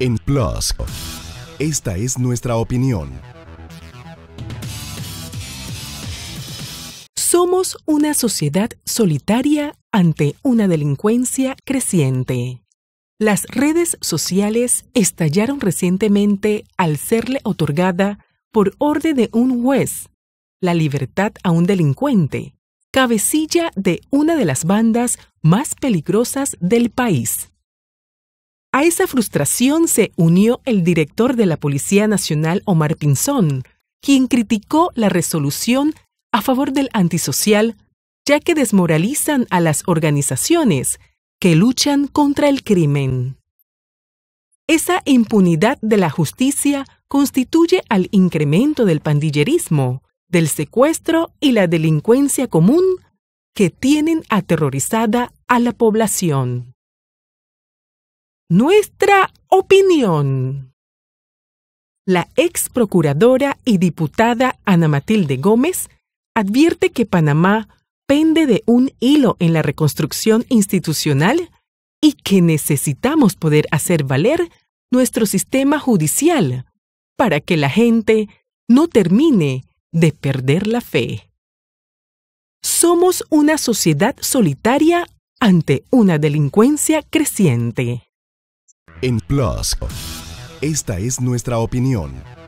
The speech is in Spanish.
en Plus. Esta es nuestra opinión. Somos una sociedad solitaria ante una delincuencia creciente. Las redes sociales estallaron recientemente al serle otorgada, por orden de un juez, la libertad a un delincuente, cabecilla de una de las bandas más peligrosas del país. A esa frustración se unió el director de la Policía Nacional, Omar Pinzón, quien criticó la resolución a favor del antisocial, ya que desmoralizan a las organizaciones que luchan contra el crimen. Esa impunidad de la justicia constituye al incremento del pandillerismo, del secuestro y la delincuencia común que tienen aterrorizada a la población. Nuestra opinión. La ex procuradora y diputada Ana Matilde Gómez advierte que Panamá pende de un hilo en la reconstrucción institucional y que necesitamos poder hacer valer nuestro sistema judicial para que la gente no termine de perder la fe. Somos una sociedad solitaria ante una delincuencia creciente. En Plus, esta es nuestra opinión.